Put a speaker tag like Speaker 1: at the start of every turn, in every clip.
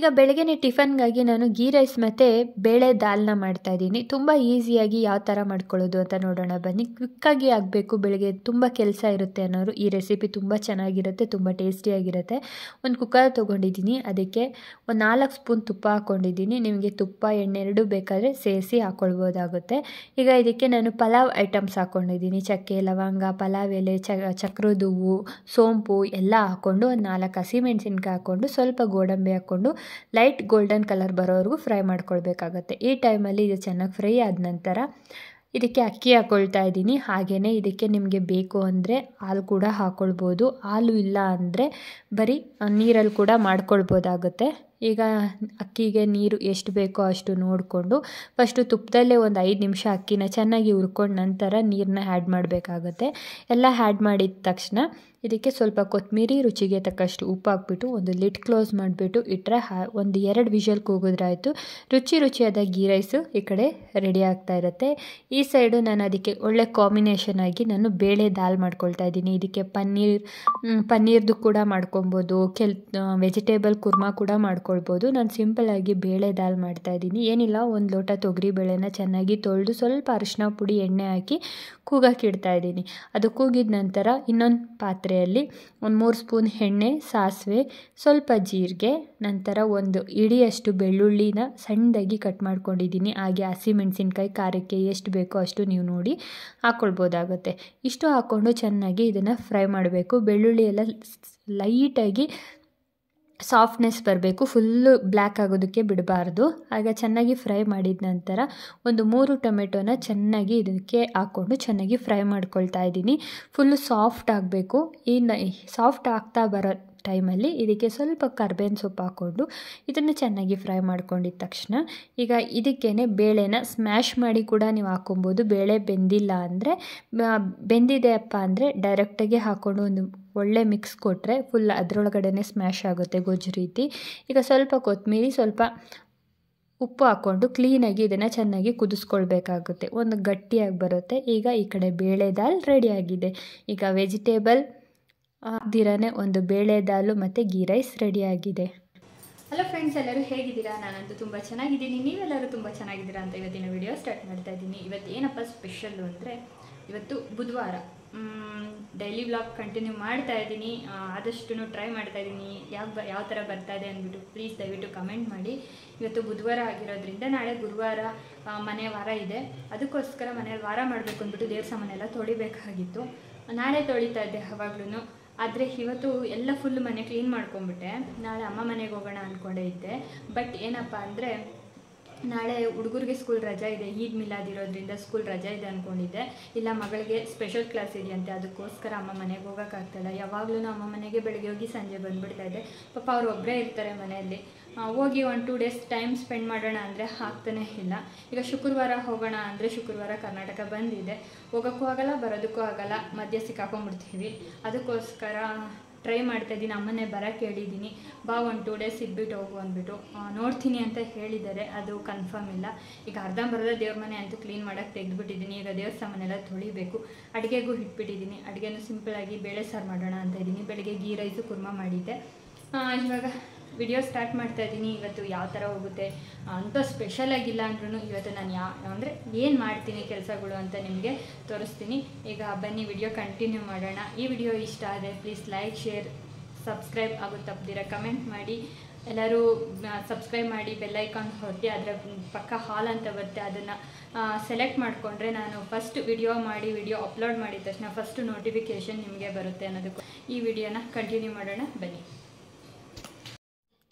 Speaker 1: ಈಗ ಬೆಳಗ್ಗೆನೇ ಟಿಫನ್ಗಾಗಿ ನಾನು ಗೀ ರೈಸ್ ಮತ್ತು ಬೇಳೆ ದಾಲ್ನ ಮಾಡ್ತಾ ಇದ್ದೀನಿ ತುಂಬ ಈಸಿಯಾಗಿ ಯಾವ ಥರ ಮಾಡ್ಕೊಳ್ಳೋದು ಅಂತ ನೋಡೋಣ ಬನ್ನಿ ಕ್ವಿಕ್ಕಾಗಿ ಆಗಬೇಕು ಬೆಳಗ್ಗೆ ತುಂಬ ಕೆಲಸ ಇರುತ್ತೆ ಅನ್ನೋರು ಈ ರೆಸಿಪಿ ತುಂಬ ಚೆನ್ನಾಗಿರುತ್ತೆ ತುಂಬ ಟೇಸ್ಟಿಯಾಗಿರುತ್ತೆ ಒಂದು ಕುಕ್ಕರ್ ತೊಗೊಂಡಿದ್ದೀನಿ ಅದಕ್ಕೆ ಒಂದು ನಾಲ್ಕು ಸ್ಪೂನ್ ತುಪ್ಪ ಹಾಕ್ಕೊಂಡಿದ್ದೀನಿ ನಿಮಗೆ ತುಪ್ಪ ಎಣ್ಣೆ ಎರಡೂ ಬೇಕಾದರೆ ಸೇರಿಸಿ ಹಾಕ್ಕೊಳ್ಬೋದಾಗುತ್ತೆ ಈಗ ಇದಕ್ಕೆ ನಾನು ಪಲಾವ್ ಐಟಮ್ಸ್ ಹಾಕ್ಕೊಂಡಿದ್ದೀನಿ ಚಕ್ಕೆ ಲವಂಗ ಪಲಾವ್ ಎಲೆ ಚಕ್ರದ ಹೂವು ಸೋಂಪು ಎಲ್ಲ ಹಾಕ್ಕೊಂಡು ಒಂದು ನಾಲ್ಕು ಹಸಿಮೆಣಸಿನ್ಕಾಯಿ ಹಾಕ್ಕೊಂಡು ಸ್ವಲ್ಪ ಗೋಡಂಬಿ ಹಾಕ್ಕೊಂಡು ಲೈಟ್ ಗೋಲ್ಡನ್ ಕಲರ್ ಬರೋವರೆಗೂ ಫ್ರೈ ಮಾಡ್ಕೊಳ್ಬೇಕಾಗತ್ತೆ ಈ ಟೈಮಲ್ಲಿ ಇದು ಚೆನ್ನಾಗಿ ಫ್ರೈ ಆದ ನಂತರ ಇದಕ್ಕೆ ಅಕ್ಕಿ ಹಾಕೊಳ್ತಾ ಇದ್ದೀನಿ ಹಾಗೆಯೇ ಇದಕ್ಕೆ ನಿಮಗೆ ಬೇಕು ಅಂದರೆ ಹಾಲು ಕೂಡ ಹಾಕ್ಕೊಳ್ಬೋದು ಹಾಲು ಇಲ್ಲ ಅಂದರೆ ಬರೀ ನೀರಲ್ಲಿ ಕೂಡ ಮಾಡ್ಕೊಳ್ಬೋದಾಗುತ್ತೆ ಈಗ ಅಕ್ಕಿಗೆ ನೀರು ಎಷ್ಟು ಬೇಕೋ ಅಷ್ಟು ನೋಡಿಕೊಂಡು ಫಸ್ಟು ತುಪ್ಪದಲ್ಲೇ ಒಂದು ಐದು ನಿಮಿಷ ಅಕ್ಕಿನ ಚೆನ್ನಾಗಿ ಹುರ್ಕೊಂಡು ನಂತರ ನೀರನ್ನ ಆ್ಯಡ್ ಮಾಡಬೇಕಾಗತ್ತೆ ಎಲ್ಲ ಆ್ಯಡ್ ಮಾಡಿದ ತಕ್ಷಣ ಇದಕ್ಕೆ ಸ್ವಲ್ಪ ಕೊತ್ತಂಬರಿ ರುಚಿಗೆ ತಕ್ಕಷ್ಟು ಉಪ್ಪು ಹಾಕ್ಬಿಟ್ಟು ಒಂದು ಲಿಟ್ ಕ್ಲೋಸ್ ಮಾಡಿಬಿಟ್ಟು ಇಟ್ಟರೆ ಹಾ ಒಂದು ಎರಡು ವಿಷಲ್ ಕೂಗಿದ್ರಾಯಿತು ರುಚಿ ರುಚಿಯಾದ ಗೀ ರೈಸು ಈ ಕಡೆ ರೆಡಿ ಆಗ್ತಾ ಇರುತ್ತೆ ಈ ಸೈಡು ನಾನು ಅದಕ್ಕೆ ಒಳ್ಳೆ ಕಾಂಬಿನೇಷನ್ ಆಗಿ ನಾನು ಬೇಳೆ ದಾಲ್ ಮಾಡ್ಕೊಳ್ತಾ ಇದ್ದೀನಿ ಇದಕ್ಕೆ ಪನ್ನೀರ್ ಪನ್ನೀರ್ದು ಕೂಡ ಮಾಡ್ಕೊಬೋದು ಕೆಲ್ ವೆಜಿಟೇಬಲ್ ಕುರ್ಮಾ ಕೂಡ ಮಾಡ್ಕೊ ಮಾಡ್ಕೊಳ್ಬೋದು ನಾನು ಸಿಂಪಲ್ಲಾಗಿ ಬೇಳೆ ದಾಲ್ ಮಾಡ್ತಾಯಿದ್ದೀನಿ ಏನಿಲ್ಲ ಒಂದು ಲೋಟ ತೊಗರಿ ಬೇಳೆನ ಚೆನ್ನಾಗಿ ತೊಳೆದು ಸ್ವಲ್ಪ ಅರಿಶಿನ ಪುಡಿ ಎಣ್ಣೆ ಹಾಕಿ ಕೂಗಕ್ಕೆ ಇಡ್ತಾಯಿದ್ದೀನಿ ಅದು ಕೂಗಿದ ನಂತರ ಇನ್ನೊಂದು ಪಾತ್ರೆಯಲ್ಲಿ ಒಂದು ಮೂರು ಸ್ಪೂನ್ ಎಣ್ಣೆ ಸಾಸಿವೆ ಸ್ವಲ್ಪ ಜೀರಿಗೆ ನಂತರ ಒಂದು ಇಡಿಯಷ್ಟು ಬೆಳ್ಳುಳ್ಳಿನ ಸಣ್ಣದಾಗಿ ಕಟ್ ಮಾಡ್ಕೊಂಡಿದ್ದೀನಿ ಹಾಗೆ ಹಸಿಮೆಣಸಿನ್ಕಾಯಿ ಖಾರಕ್ಕೆ ಎಷ್ಟು ಬೇಕೋ ಅಷ್ಟು ನೀವು ನೋಡಿ ಹಾಕ್ಕೊಳ್ಬೋದಾಗುತ್ತೆ ಇಷ್ಟು ಹಾಕ್ಕೊಂಡು ಚೆನ್ನಾಗಿ ಇದನ್ನು ಫ್ರೈ ಮಾಡಬೇಕು ಬೆಳ್ಳುಳ್ಳಿ ಎಲ್ಲ ಲೈಟಾಗಿ ಸಾಫ್ಟ್ನೆಸ್ ಬರಬೇಕು ಫುಲ್ಲು ಬ್ಲ್ಯಾಕ್ ಆಗೋದಕ್ಕೆ ಬಿಡಬಾರ್ದು ಆಗ ಚೆನ್ನಾಗಿ ಫ್ರೈ ಮಾಡಿದ ನಂತರ ಒಂದು ಮೂರು ಟೊಮೆಟೊನ ಚೆನ್ನಾಗಿ ಇದಕ್ಕೆ ಹಾಕ್ಕೊಂಡು ಚೆನ್ನಾಗಿ ಫ್ರೈ ಮಾಡ್ಕೊಳ್ತಾ ಇದ್ದೀನಿ ಫುಲ್ಲು ಸಾಫ್ಟ್ ಆಗಬೇಕು ಈ ಸಾಫ್ಟ್ ಆಗ್ತಾ ಬರೋ ಟೈಮಲ್ಲಿ ಇದಕ್ಕೆ ಸ್ವಲ್ಪ ಕರ್ಬೇವಿನ ಸೊಪ್ಪು ಹಾಕ್ಕೊಂಡು ಇದನ್ನು ಚೆನ್ನಾಗಿ ಫ್ರೈ ಮಾಡ್ಕೊಂಡಿದ್ದ ತಕ್ಷಣ ಈಗ ಇದಕ್ಕೇನೆ ಬೇಳೆನ ಸ್ಮ್ಯಾಶ್ ಮಾಡಿ ಕೂಡ ನೀವು ಹಾಕ್ಕೊಬೋದು ಬೇಳೆ ಬೆಂದಿಲ್ಲ ಅಂದರೆ ಬೆಂದಿದೆಯಪ್ಪ ಅಂದರೆ ಡೈರೆಕ್ಟಾಗಿ ಹಾಕ್ಕೊಂಡು ಒಂದು ಒಳ್ಳೆ ಮಿಕ್ಸ್ ಕೊಟ್ಟರೆ ಫುಲ್ ಅದರೊಳಗಡೆ ಸ್ಮ್ಯಾಶ್ ಆಗುತ್ತೆ ಗೊಜ್ಜು ರೀತಿ ಈಗ ಸ್ವಲ್ಪ ಕೊತ್ತಂಬರಿ ಸ್ವಲ್ಪ ಉಪ್ಪು ಹಾಕ್ಕೊಂಡು ಕ್ಲೀನಾಗಿ ಇದನ್ನು ಚೆನ್ನಾಗಿ ಕುದಿಸ್ಕೊಳ್ಬೇಕಾಗುತ್ತೆ ಒಂದು ಗಟ್ಟಿಯಾಗಿ ಬರುತ್ತೆ ಈಗ ಈ ಕಡೆ ಬೇಳೆ ದಾಲ್ ರೆಡಿಯಾಗಿದೆ ಈಗ ವೆಜಿಟೇಬಲ್ ದಿರನೇ ಒಂದು ಬೇಳೆ ದಾಲು ಮತ್ತು ಗೀ ರೈಸ್ ರೆಡಿಯಾಗಿದೆ ಹಲೋ ಫ್ರೆಂಡ್ಸ್ ಎಲ್ಲರೂ ಹೇಗಿದ್ದೀರಾ ನಾನಂತೂ ತುಂಬ ಚೆನ್ನಾಗಿದ್ದೀನಿ ನೀವೆಲ್ಲರೂ ತುಂಬ ಚೆನ್ನಾಗಿದ್ದೀರಾ ಅಂತ ಇವತ್ತಿನ ವಿಡಿಯೋ ಸ್ಟಾರ್ಟ್ ಮಾಡ್ತಾ ಇದ್ದೀನಿ ಇವತ್ತು ಏನಪ್ಪ ಸ್ಪೆಷಲ್ಲು ಅಂದರೆ ಇವತ್ತು ಬುಧವಾರ ಡೈಲಿ ವ್ಲಾಗ್ ಕಂಟಿನ್ಯೂ ಮಾಡ್ತಾ ಇದ್ದೀನಿ ಆದಷ್ಟು ಟ್ರೈ ಮಾಡ್ತಾ ಇದ್ದೀನಿ ಯಾವ ಯಾವ ಥರ ಬರ್ತಾ ಇದೆ ಅಂದ್ಬಿಟ್ಟು ಪ್ಲೀಸ್ ದಯವಿಟ್ಟು ಕಮೆಂಟ್ ಮಾಡಿ ಇವತ್ತು ಬುಧವಾರ ಆಗಿರೋದ್ರಿಂದ ನಾಳೆ ಗುರುವಾರ ಮನೆ ವಾರ ಇದೆ ಅದಕ್ಕೋಸ್ಕರ ಮನೆಯಲ್ಲಿ ವಾರ ಮಾಡಬೇಕು ಅಂದ್ಬಿಟ್ಟು ದೇವ್ರ ಸಾಮಾನೆಲ್ಲ ತೊಳಿಬೇಕಾಗಿತ್ತು ನಾಳೆ ತೊಳಿತಾ ಇದ್ದೆ ಯಾವಾಗ್ಲೂ ಆದರೆ ಇವತ್ತು ಎಲ್ಲ ಫುಲ್ ಮನೆ ಕ್ಲೀನ್ ಮಾಡ್ಕೊಂಬಿಟ್ಟೆ ನಾಳೆ ಅಮ್ಮ ಮನೆಗೆ ಹೋಗೋಣ ಅಂದ್ಕೊಂಡೇ ಇದ್ದೆ ಬಟ್ ಏನಪ್ಪ ಅಂದರೆ ನಾಳೆ ಹುಡುಗರಿಗೆ ಸ್ಕೂಲ್ ರಜಾ ಇದೆ ಈದ್ ಮಿಲಾದಿರೋದ್ರಿಂದ ಸ್ಕೂಲ್ ರಜಾ ಇದೆ ಅಂದ್ಕೊಂಡಿದ್ದೆ ಇಲ್ಲ ಮಗಳಿಗೆ ಸ್ಪೆಷಲ್ ಕ್ಲಾಸ್ ಇದೆಯಂತೆ ಅದಕ್ಕೋಸ್ಕರ ಅಮ್ಮ ಮನೆಗೆ ಹೋಗೋಕ್ಕಾಗ್ತಾಯಿಲ್ಲ ಯಾವಾಗಲೂ ಅಮ್ಮ ಮನೆಗೆ ಬೆಳಗ್ಗೆ ಹೋಗಿ ಸಂಜೆ ಬಂದುಬಿಡ್ತಾ ಪಾಪ ಅವ್ರು ಒಬ್ಬರೇ ಇರ್ತಾರೆ ಮನೆಯಲ್ಲಿ ಹೋಗಿ ಒಂದು ಟೂ ಡೇಸ್ ಟೈಮ್ ಸ್ಪೆಂಡ್ ಮಾಡೋಣ ಅಂದರೆ ಆಗ್ತಾನೇ ಇಲ್ಲ ಈಗ ಶುಕ್ರವಾರ ಹೋಗೋಣ ಅಂದರೆ ಶುಕ್ರವಾರ ಕರ್ನಾಟಕ ಬಂದಿದೆ ಹೋಗೋಕ್ಕೂ ಆಗಲ್ಲ ಬರೋದಕ್ಕೂ ಆಗಲ್ಲ ಮಧ್ಯ ಸಿಕ್ಕಾಕೊಂಡ್ಬಿಡ್ತೀವಿ ಅದಕ್ಕೋಸ್ಕರ ಟ್ರೈ ಮಾಡ್ತಾ ಇದ್ದೀನಿ ಅಮ್ಮನ್ನೇ ಬರ ಹೇಳಿದ್ದೀನಿ ಬಾ ಒಂದು ಟೂ ಡೇಸ್ ಇದ್ಬಿಟ್ಟು ಹೋಗು ಅಂದ್ಬಿಟ್ಟು ನೋಡ್ತೀನಿ ಅಂತ ಹೇಳಿದ್ದಾರೆ ಅದು ಕನ್ಫರ್ಮ್ ಇಲ್ಲ ಈಗ ಅರ್ಧಂಬರ್ಧ ದೇವ್ರ ಮನೆ ಅಂತೂ ಕ್ಲೀನ್ ಮಾಡೋಕ್ಕೆ ತೆಗೆದುಬಿಟ್ಟಿದ್ದೀನಿ ಈಗ ದೇವ್ರ ಸಾಮಾನೆಲ್ಲ ತೊಳಿಬೇಕು ಅಡುಗೆಗೂ ಇಟ್ಬಿಟ್ಟಿದ್ದೀನಿ ಅಡುಗೆನೂ ಸಿಂಪಲಾಗಿ ಬೇಳೆ ಸಾರು ಮಾಡೋಣ ಅಂತ ಇದ್ದೀನಿ ಬೆಳಗ್ಗೆ ಗೀ ರೈಸು ಕುರ್ಮ ಮಾಡಿದ್ದೆ ಇವಾಗ ವಿಡಿಯೋ ಸ್ಟಾರ್ಟ್ ಮಾಡ್ತಾ ಇದ್ದೀನಿ ಇವತ್ತು ಯಾವ ಥರ ಹೋಗುತ್ತೆ ಸ್ಪೆಷಲ್ ಸ್ಪೆಷಲಾಗಿಲ್ಲ ಅಂದ್ರೂ ಇವತ್ತು ನಾನು ಯಾ ಅಂದರೆ ಏನು ಮಾಡ್ತೀನಿ ಕೆಲಸಗಳು ಅಂತ ನಿಮಗೆ ತೋರಿಸ್ತೀನಿ ಈಗ ಬನ್ನಿ ವಿಡಿಯೋ ಕಂಟಿನ್ಯೂ ಮಾಡೋಣ ಈ ವಿಡಿಯೋ ಇಷ್ಟ ಆದರೆ ಪ್ಲೀಸ್ ಲೈಕ್ ಶೇರ್ ಸಬ್ಸ್ಕ್ರೈಬ್ ಆಗೋ ತಪ್ಪದಿರ ಕಮೆಂಟ್ ಮಾಡಿ ಎಲ್ಲರೂ ಸಬ್ಸ್ಕ್ರೈಬ್ ಮಾಡಿ ಬೆಲ್ಲೈಕಾನ್ ಹೊತ್ತಿ ಅದರ ಪಕ್ಕ ಹಾಲ್ ಅಂತ ಬರುತ್ತೆ ಅದನ್ನು ಸೆಲೆಕ್ಟ್ ಮಾಡಿಕೊಂಡ್ರೆ ನಾನು ಫಸ್ಟ್ ವಿಡಿಯೋ ಮಾಡಿ ವಿಡಿಯೋ ಅಪ್ಲೋಡ್ ಮಾಡಿದ ತಕ್ಷಣ ಫಸ್ಟು ನೋಟಿಫಿಕೇಷನ್ ನಿಮಗೆ ಬರುತ್ತೆ ಅನ್ನೋದಕ್ಕೂ ಈ ವಿಡಿಯೋನ ಕಂಟಿನ್ಯೂ ಮಾಡೋಣ ಬನ್ನಿ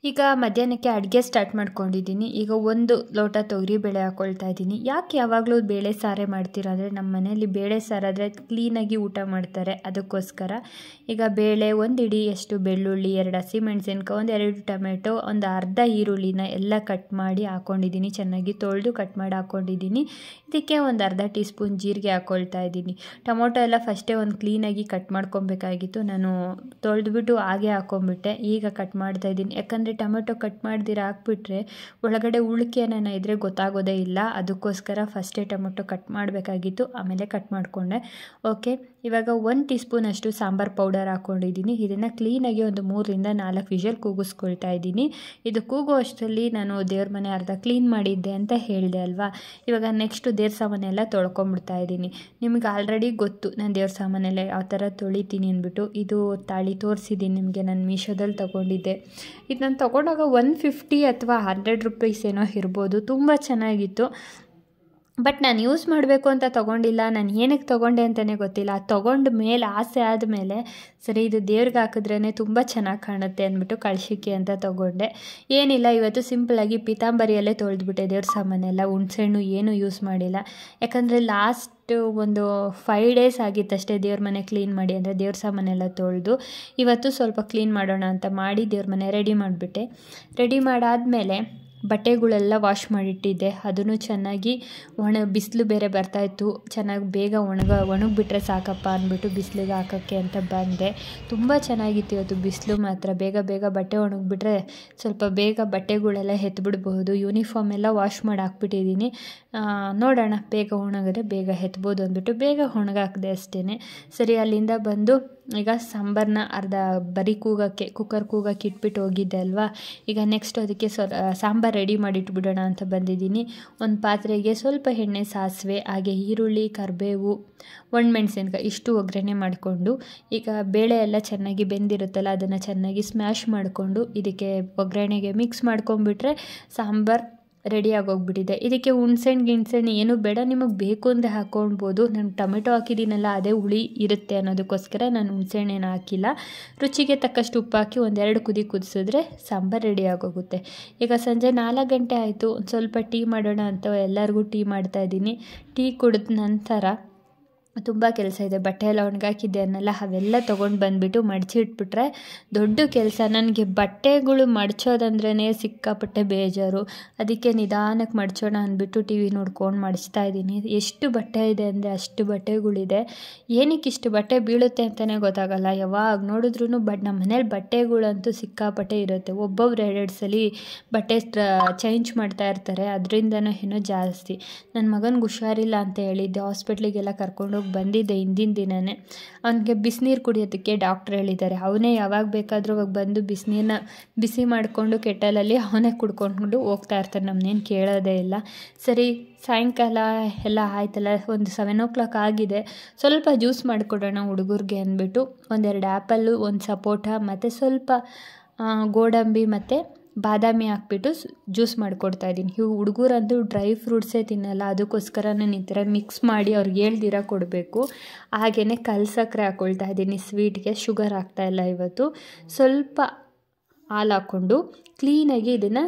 Speaker 1: ಈಗ ಮಧ್ಯಾಹ್ನಕ್ಕೆ ಅಡುಗೆ ಸ್ಟಾರ್ಟ್ ಮಾಡ್ಕೊಂಡಿದ್ದೀನಿ ಈಗ ಒಂದು ಲೋಟ ತೊಗರಿ ಬೇಳೆ ಹಾಕ್ಕೊಳ್ತಾ ಇದ್ದೀನಿ ಯಾಕೆ ಯಾವಾಗಲೂ ಬೇಳೆ ಸಾರೇ ಮಾಡ್ತೀರಾ ನಮ್ಮ ಮನೆಯಲ್ಲಿ ಬೇಳೆ ಸಾರಾದರೆ ಕ್ಲೀನಾಗಿ ಊಟ ಮಾಡ್ತಾರೆ ಅದಕ್ಕೋಸ್ಕರ ಈಗ ಬೇಳೆ ಒಂದು ಇಡೀ ಎಷ್ಟು ಬೆಳ್ಳುಳ್ಳಿ ಎರಡು ಹಸಿಮೆಣಸಿನ್ಕಾಯಿ ಒಂದು ಎರಡು ಟೊಮೆಟೊ ಒಂದು ಅರ್ಧ ಈರುಳ್ಳಿನ ಎಲ್ಲ ಕಟ್ ಮಾಡಿ ಹಾಕ್ಕೊಂಡಿದ್ದೀನಿ ಚೆನ್ನಾಗಿ ತೊಳೆದು ಕಟ್ ಮಾಡಿ ಹಾಕ್ಕೊಂಡಿದ್ದೀನಿ ಇದಕ್ಕೆ ಒಂದು ಅರ್ಧ ಟೀ ಸ್ಪೂನ್ ಜೀರಿಗೆ ಹಾಕ್ಕೊಳ್ತಾ ಇದ್ದೀನಿ ಟೊಮೊಟೊ ಎಲ್ಲ ಫಸ್ಟೇ ಒಂದು ಕ್ಲೀನಾಗಿ ಕಟ್ ಮಾಡ್ಕೊಬೇಕಾಗಿತ್ತು ನಾನು ತೊಳೆದ್ಬಿಟ್ಟು ಹಾಗೆ ಹಾಕ್ಕೊಂಬಿಟ್ಟೆ ಈಗ ಕಟ್ ಮಾಡ್ತಾ ಇದ್ದೀನಿ ಯಾಕಂದರೆ ಅಂದರೆ ಟೊಮೆಟೊ ಕಟ್ ಮಾಡ್ದಿರ ಹಾಕ್ಬಿಟ್ರೆ ಒಳಗಡೆ ಉಳ್ಕೆ ಏನಾನ ಇದ್ದರೆ ಗೊತ್ತಾಗೋದೇ ಇಲ್ಲ ಅದಕ್ಕೋಸ್ಕರ ಫಸ್ಟೇ ಟೊಮೆಟೊ ಕಟ್ ಮಾಡಬೇಕಾಗಿತ್ತು ಆಮೇಲೆ ಕಟ್ ಮಾಡಿಕೊಂಡೆ ಓಕೆ ಇವಾಗ ಒಂದು ಟೀ ಸ್ಪೂನಷ್ಟು ಸಾಂಬಾರು ಪೌಡರ್ ಹಾಕ್ಕೊಂಡಿದ್ದೀನಿ ಇದನ್ನು ಕ್ಲೀನಾಗಿ ಒಂದು ಮೂರರಿಂದ ನಾಲ್ಕು ವಿಷಲ್ ಕೂಗಿಸ್ಕೊಳ್ತಾ ಇದ್ದೀನಿ ಇದು ಕೂಗುವಷ್ಟರಲ್ಲಿ ನಾನು ದೇವ್ರ ಮನೆ ಅರ್ಧ ಕ್ಲೀನ್ ಮಾಡಿದ್ದೆ ಅಂತ ಹೇಳಿದೆ ಅಲ್ವಾ ಇವಾಗ ನೆಕ್ಸ್ಟು ದೇವ್ರ ಸಾಮಾನೆಲ್ಲ ತೊಳ್ಕೊಂಡ್ಬಿಡ್ತಾ ಇದ್ದೀನಿ ನಿಮ್ಗೆ ಆಲ್ರೆಡಿ ಗೊತ್ತು ನಾನು ದೇವ್ರ ಸಾಮಾನೆಲ್ಲ ಯಾವ ಥರ ತೊಳಿತೀನಿ ಅಂದ್ಬಿಟ್ಟು ಇದು ತಾಳಿ ತೋರಿಸಿದ್ದೀನಿ ನಿಮಗೆ ನಾನು ಮೀಶೋದಲ್ಲಿ ತೊಗೊಂಡಿದ್ದೆ ಇದು ನಾನು ತೊಗೊಂಡಾಗ ಒನ್ ಫಿಫ್ಟಿ ಅಥವಾ ಹಂಡ್ರೆಡ್ ರುಪೀಸ್ ಏನೋ ಇರ್ಬೋದು ತುಂಬ ಚೆನ್ನಾಗಿತ್ತು ಬಟ್ ನಾನು ಯೂಸ್ ಮಾಡಬೇಕು ಅಂತ ತೊಗೊಂಡಿಲ್ಲ ನಾನು ಏನಕ್ಕೆ ತೊಗೊಂಡೆ ಅಂತಲೇ ಗೊತ್ತಿಲ್ಲ ತೊಗೊಂಡ ಮೇಲೆ ಆಸೆ ಆದಮೇಲೆ ಸರಿ ಇದು ದೇವ್ರಿಗೆ ಹಾಕಿದ್ರೇ ತುಂಬ ಚೆನ್ನಾಗಿ ಕಾಣುತ್ತೆ ಅಂದ್ಬಿಟ್ಟು ಕಳ್ಸಿಕ್ಕಿ ಅಂತ ತೊಗೊಂಡೆ ಏನಿಲ್ಲ ಇವತ್ತು ಸಿಂಪಲಾಗಿ ಪೀತಾಂಬರಿಯಲ್ಲೇ ತೊಳೆದ್ಬಿಟ್ಟೆ ದೇವ್ರ ಸಾಮಾನೆಲ್ಲ ಹಣ್ಣು ಏನೂ ಯೂಸ್ ಮಾಡಿಲ್ಲ ಯಾಕಂದರೆ ಲಾಸ್ಟ್ ಒಂದು ಫೈವ್ ಡೇಸ್ ಆಗಿತ್ತಷ್ಟೇ ದೇವ್ರ ಮನೆ ಕ್ಲೀನ್ ಮಾಡಿ ಅಂದರೆ ದೇವ್ರ ಸಾಮಾನೆಲ್ಲ ತೊಳೆದು ಇವತ್ತು ಸ್ವಲ್ಪ ಕ್ಲೀನ್ ಮಾಡೋಣ ಅಂತ ಮಾಡಿ ದೇವ್ರ ಮನೆ ರೆಡಿ ಮಾಡಿಬಿಟ್ಟೆ ರೆಡಿ ಮಾಡಾದಮೇಲೆ ಬಟ್ಟೆಗಳೆಲ್ಲ ವಾಶ್ ಮಾಡಿಟ್ಟಿದ್ದೆ ಅದನ್ನು ಚೆನ್ನಾಗಿ ಒಣ ಬಿಸಿಲು ಬೇರೆ ಬರ್ತಾಯಿತ್ತು ಚೆನ್ನಾಗಿ ಬೇಗ ಒಣಗ ಒಣಗಿಬಿಟ್ರೆ ಸಾಕಪ್ಪ ಅಂದ್ಬಿಟ್ಟು ಬಿಸಿಲಿಗೆ ಹಾಕೋಕ್ಕೆ ಅಂತ ಬಂದೆ ತುಂಬ ಚೆನ್ನಾಗಿತ್ತು ಇವತ್ತು ಬಿಸಿಲು ಮಾತ್ರ ಬೇಗ ಬೇಗ ಬಟ್ಟೆ ಒಣಗಿಬಿಟ್ರೆ ಸ್ವಲ್ಪ ಬೇಗ ಬಟ್ಟೆಗಳೆಲ್ಲ ಎತ್ಬಿಡ್ಬೋದು ಯೂನಿಫಾರ್ಮ್ ಎಲ್ಲ ವಾಶ್ ಮಾಡಿ ಹಾಕ್ಬಿಟ್ಟಿದ್ದೀನಿ ನೋಡೋಣ ಬೇಗ ಒಣಗಿದ್ರೆ ಬೇಗ ಎತ್ಬೋದು ಅಂದ್ಬಿಟ್ಟು ಬೇಗ ಒಣಗಾಕ್ದೆ ಅಷ್ಟೇ ಸರಿ ಅಲ್ಲಿಂದ ಬಂದು ಈಗ ಸಾಂಬಾರನ್ನ ಅರ್ಧ ಬರೀ ಕೂಗಕ್ಕೆ ಕುಕ್ಕರ್ ಕೂಗಕ್ಕೆ ಇಟ್ಬಿಟ್ಟು ಹೋಗಿದ್ದೆ ಅಲ್ವಾ ಈಗ ನೆಕ್ಸ್ಟ್ ಅದಕ್ಕೆ ಸ್ವ ಸಾಂಬಾರು ರೆಡಿ ಮಾಡಿಟ್ಬಿಡೋಣ ಅಂತ ಬಂದಿದ್ದೀನಿ ಒಂದು ಪಾತ್ರೆಗೆ ಸ್ವಲ್ಪ ಎಣ್ಣೆ ಸಾಸಿವೆ ಹಾಗೆ ಈರುಳ್ಳಿ ಕರಿಬೇವು ಮೆಣಸಿನ್ಕಾಯಿ ಇಷ್ಟು ಒಗ್ಗರಣೆ ಮಾಡಿಕೊಂಡು ಈಗ ಬೇಳೆ ಎಲ್ಲ ಚೆನ್ನಾಗಿ ಬೆಂದಿರುತ್ತಲ್ಲ ಅದನ್ನು ಚೆನ್ನಾಗಿ ಸ್ಮ್ಯಾಶ್ ಮಾಡಿಕೊಂಡು ಇದಕ್ಕೆ ಒಗ್ಗರಣೆಗೆ ಮಿಕ್ಸ್ ಮಾಡ್ಕೊಂಡ್ಬಿಟ್ರೆ ಸಾಂಬಾರು ರೆಡಿ ಹೋಗ್ಬಿಟ್ಟಿದೆ ಇದಕ್ಕೆ ಹುಣ್ಸೆಣ್ಣು ಗಿಣ್ಸೆಣ್ಣು ಏನು ಬೇಡ ನಿಮಗೆ ಬೇಕು ಅಂದರೆ ಹಾಕ್ಕೊಳ್ಬೋದು ನಾನು ಟೊಮೆಟೊ ಹಾಕಿದ್ದೀನಲ್ಲ ಅದೇ ಹುಳಿ ಇರುತ್ತೆ ಅನ್ನೋದಕ್ಕೋಸ್ಕರ ನಾನು ಹುಣ್ಸೆಣ್ಣೇನು ಹಾಕಿಲ್ಲ ರುಚಿಗೆ ತಕ್ಕಷ್ಟು ಉಪ್ಪು ಹಾಕಿ ಒಂದೆರಡು ಕುದಿ ಕುದಿಸಿದ್ರೆ ಸಾಂಬಾರು ಆಗೋಗುತ್ತೆ ಈಗ ಸಂಜೆ ನಾಲ್ಕು ಗಂಟೆ ಆಯಿತು ಒಂದು ಸ್ವಲ್ಪ ಟೀ ಮಾಡೋಣ ಅಂತ ಎಲ್ಲರಿಗೂ ಟೀ ಮಾಡ್ತಾಯಿದ್ದೀನಿ ಟೀ ಕುಡಿದ ನಂತರ ತುಂಬ ಕೆಲಸ ಇದೆ ಬಟ್ಟೆ ಎಲ್ಲ ಒಣಗಾಕಿದ್ದೆ ಅನ್ನೆಲ್ಲ ಅವೆಲ್ಲ ತೊಗೊಂಡು ಬಂದುಬಿಟ್ಟು ಇಟ್ಬಿಟ್ರೆ ದೊಡ್ಡ ಕೆಲಸ ನನಗೆ ಬಟ್ಟೆಗಳು ಮಡಚೋದಂದ್ರೇ ಸಿಕ್ಕಾಪಟ್ಟೆ ಬೇಜಾರು ಅದಕ್ಕೆ ನಿಧಾನಕ್ಕೆ ಮಡಚೋಣ ಅಂದ್ಬಿಟ್ಟು ಟಿ ವಿ ನೋಡ್ಕೊಂಡು ಮಡಚ್ತಾ ಇದ್ದೀನಿ ಎಷ್ಟು ಬಟ್ಟೆ ಇದೆ ಅಂದರೆ ಅಷ್ಟು ಬಟ್ಟೆಗಳಿದೆ ಏನಕ್ಕೆ ಇಷ್ಟು ಬಟ್ಟೆ ಬೀಳುತ್ತೆ ಅಂತಲೇ ಗೊತ್ತಾಗಲ್ಲ ಯಾವಾಗ ನೋಡಿದ್ರೂ ಬಟ್ ನಮ್ಮ ಮನೇಲಿ ಬಟ್ಟೆಗಳಂತೂ ಸಿಕ್ಕಾಪಟ್ಟೆ ಇರುತ್ತೆ ಒಬ್ಬೊಬ್ರು ಎರಡೆರಡು ಸಲ ಬಟ್ಟೆ ಚೇಂಜ್ ಮಾಡ್ತಾ ಇರ್ತಾರೆ ಅದರಿಂದನೂ ಏನೋ ಜಾಸ್ತಿ ನನ್ನ ಮಗನಿಗೆ ಹುಷಾರಿಲ್ಲ ಅಂತ ಹೇಳಿದ್ದೆ ಹಾಸ್ಪಿಟ್ಲಿಗೆಲ್ಲ ಕರ್ಕೊಂಡೋಗಿ ಬಂದಿದೆ ಹಿಂದಿನ ದಿನವೇ ಅವನಿಗೆ ಬಿಸಿನೀರು ಕುಡಿಯೋದಕ್ಕೆ ಡಾಕ್ಟ್ರ್ ಹೇಳಿದ್ದಾರೆ ಅವನೇ ಯಾವಾಗ ಬೇಕಾದರೂ ಅವಾಗ ಬಂದು ಬಿಸಿನೀರನ್ನ ಬಿಸಿ ಮಾಡಿಕೊಂಡು ಕೆಟ್ಟಲಲ್ಲಿ ಅವನೇ ಕುಡ್ಕೊಂಡು ಹೋಗ್ತಾ ಇರ್ತಾನೆ ನಮ್ಮನ್ನೇನು ಕೇಳೋದೇ ಇಲ್ಲ ಸರಿ ಸಾಯಂಕಾಲ ಎಲ್ಲ ಆಯ್ತಲ್ಲ ಒಂದು ಸೆವೆನ್ ಓ ಕ್ಲಾಕ್ ಆಗಿದೆ ಸ್ವಲ್ಪ ಜ್ಯೂಸ್ ಮಾಡಿಕೊಡೋಣ ಹುಡುಗರಿಗೆ ಅಂದ್ಬಿಟ್ಟು ಒಂದೆರಡು ಆ್ಯಪಲ್ಲು ಒಂದು ಸಪೋಟ ಮತ್ತು ಸ್ವಲ್ಪ ಗೋಡಂಬಿ ಮತ್ತು ಬಾದಾಮಿ ಹಾಕ್ಬಿಟ್ಟು ಜ್ಯೂಸ್ ಮಾಡಿಕೊಡ್ತಾ ಇದ್ದೀನಿ ಇವು ಹುಡುಗರಂತೂ ಡ್ರೈ ಫ್ರೂಟ್ಸೇ ತಿನ್ನಲ್ಲ ಅದಕ್ಕೋಸ್ಕರ ನಾನು ಈ ಥರ ಮಿಕ್ಸ್ ಮಾಡಿ ಅವ್ರಿಗೆ ಹೇಳ್ದಿರ ಕೊಡಬೇಕು ಹಾಗೆಯೇ ಕಲ್ ಸಕ್ಕರೆ ಹಾಕ್ಕೊಳ್ತಾ ಇದ್ದೀನಿ ಸ್ವೀಟ್ಗೆ ಶುಗರ್ ಹಾಕ್ತಾಯಿಲ್ಲ ಇವತ್ತು ಸ್ವಲ್ಪ ಹಾಲು ಹಾಕ್ಕೊಂಡು ಕ್ಲೀನಾಗಿ ಇದನ್ನು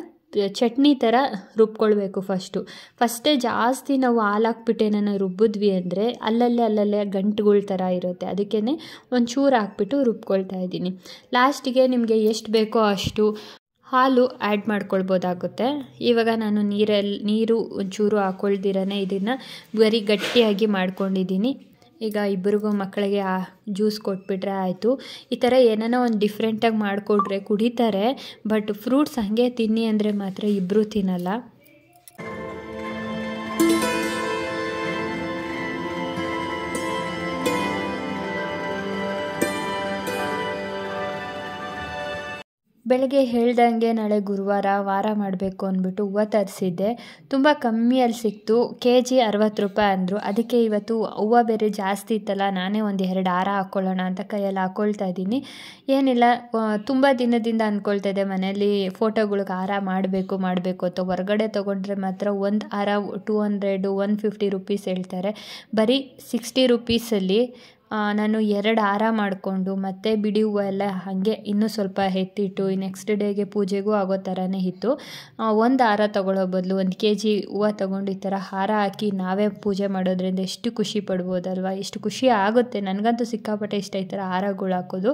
Speaker 1: ಚಟ್ನಿ ಥರ ರುಬ್ಕೊಳ್ಬೇಕು ಫಸ್ಟು ಫಸ್ಟೇ ಜಾಸ್ತಿ ನಾವು ಹಾಲು ಹಾಕ್ಬಿಟ್ಟೆ ನಾನು ರುಬ್ಬಿದ್ವಿ ಅಂದರೆ ಅಲ್ಲಲ್ಲೇ ಅಲ್ಲಲ್ಲೇ ಗಂಟುಗಳ ಥರ ಇರುತ್ತೆ ಅದಕ್ಕೇ ಒಂದು ಚೂರು ಹಾಕ್ಬಿಟ್ಟು ರುಬ್ಕೊಳ್ತಾ ಇದ್ದೀನಿ ಲಾಸ್ಟಿಗೆ ನಿಮಗೆ ಎಷ್ಟು ಬೇಕೋ ಅಷ್ಟು ಹಾಲು ಆ್ಯಡ್ ಮಾಡ್ಕೊಳ್ಬೋದಾಗುತ್ತೆ ಇವಾಗ ನಾನು ನೀರಲ್ಲಿ ನೀರು ಒಂಚೂರು ಹಾಕೊಳ್ದಿರನೇ ಇದನ್ನು ಬರೀ ಗಟ್ಟಿಯಾಗಿ ಮಾಡ್ಕೊಂಡಿದ್ದೀನಿ ಈಗ ಇಬ್ಬರಿಗೂ ಮಕ್ಕಳಿಗೆ ಆ ಜ್ಯೂಸ್ ಕೊಟ್ಬಿಟ್ರೆ ಆಯಿತು ಈ ಥರ ಏನೇನೋ ಒಂದು ಡಿಫ್ರೆಂಟಾಗಿ ಮಾಡಿಕೊಟ್ರೆ ಕುಡಿತಾರೆ ಬಟ್ ಫ್ರೂಟ್ಸ್ ಹಾಗೆ ತಿನ್ನಿ ಅಂದರೆ ಮಾತ್ರ ಇಬ್ಬರೂ ತಿನ್ನಲ್ಲ ಬೆಳಗ್ಗೆ ಹೇಳ್ದಂಗೆ ನಾಳೆ ಗುರುವಾರ ವಾರ ಮಾಡಬೇಕು ಅಂದ್ಬಿಟ್ಟು ಹೂವು ತರಿಸಿದ್ದೆ ತುಂಬ ಕಮ್ಮಿಯಲ್ಲಿ ಸಿಕ್ತು ಕೆ ಜಿ ಅರವತ್ತು ರೂಪಾಯಿ ಅಂದರು ಅದಕ್ಕೆ ಇವತ್ತು ಹೂವು ಬೇರೆ ಜಾಸ್ತಿ ಇತ್ತಲ್ಲ ನಾನೇ ಒಂದು ಎರಡು ಹಾರ ಹಾಕ್ಕೊಳ್ಳೋಣ ಅಂತ ಕೈಯಲ್ಲಿ ಹಾಕ್ಕೊಳ್ತಾ ಇದ್ದೀನಿ ಏನಿಲ್ಲ ತುಂಬ ದಿನದಿಂದ ಅಂದ್ಕೊಳ್ತಾ ಇದೆ ಮನೇಲಿ ಫೋಟೋಗಳಿಗೆ ಹಾರ ಮಾಡಬೇಕು ಮಾಡಬೇಕು ಅಥವಾ ಹೊರಗಡೆ ತೊಗೊಂಡ್ರೆ ಮಾತ್ರ ಒಂದು ಹಾರ two hundred one fifty rupees ಹೇಳ್ತಾರೆ ಬರೀ ಸಿಕ್ಸ್ಟಿ ರುಪೀಸಲ್ಲಿ ನಾನು ಎರಡು ಹಾರ ಮಾಡಿಕೊಂಡು ಮತ್ತು ಬಿಡಿ ಹೂವು ಎಲ್ಲ ಹಾಗೆ ಇನ್ನೂ ಸ್ವಲ್ಪ ಎತ್ತಿಟ್ಟು ನೆಕ್ಸ್ಟ್ ಡೇಗೆ ಪೂಜೆಗೂ ಆಗೋ ಥರನೇ ಇತ್ತು ಒಂದು ಹಾರ ತಗೊಳ್ಳೋ ಬದಲು ಒಂದು ಕೆ ಜಿ ಹೂವು ತೊಗೊಂಡು ಈ ಥರ ಹಾರ ಹಾಕಿ ನಾವೇ ಪೂಜೆ ಮಾಡೋದ್ರಿಂದ ಎಷ್ಟು ಖುಷಿ ಪಡ್ಬೋದಲ್ವ ಎಷ್ಟು ಖುಷಿ ಆಗುತ್ತೆ ನನಗಂತೂ ಸಿಕ್ಕಾಪಟ್ಟೆ ಇಷ್ಟ ಈ ಥರ ಹಾರಗಳು ಹಾಕೋದು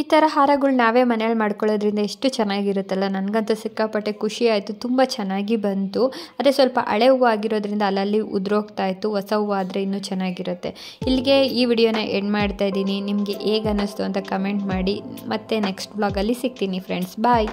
Speaker 1: ಈ ಥರ ಹಾರಗಳು ನಾವೇ ಮನೇಲಿ ಮಾಡ್ಕೊಳ್ಳೋದ್ರಿಂದ ಎಷ್ಟು ಚೆನ್ನಾಗಿರುತ್ತಲ್ಲ ನನಗಂತೂ ಸಿಕ್ಕಾಪಟ್ಟೆ ಖುಷಿ ಆಯಿತು ತುಂಬ ಚೆನ್ನಾಗಿ ಬಂತು ಅದೇ ಸ್ವಲ್ಪ ಹಳೆ ಹೂವು ಆಗಿರೋದ್ರಿಂದ ಅಲ್ಲಲ್ಲಿ ಉದುರೋಗ್ತಾ ಇತ್ತು ಹೊಸ ಹೂವು ಆದರೆ ಇನ್ನೂ ಚೆನ್ನಾಗಿರುತ್ತೆ ಇಲ್ಲಿಗೆ ಈ ವಿಡಿಯೋನ ಎಂಡ್ ಮಾಡ್ತಾ ಇದ್ದೀನಿ ನಿಮಗೆ ಹೇಗೆ ಅನ್ನಿಸ್ತು ಅಂತ ಕಮೆಂಟ್ ಮಾಡಿ ಮತ್ತೆ ನೆಕ್ಸ್ಟ್ ಬ್ಲಾಗಲ್ಲಿ ಸಿಗ್ತೀನಿ ಫ್ರೆಂಡ್ಸ್ ಬಾಯ್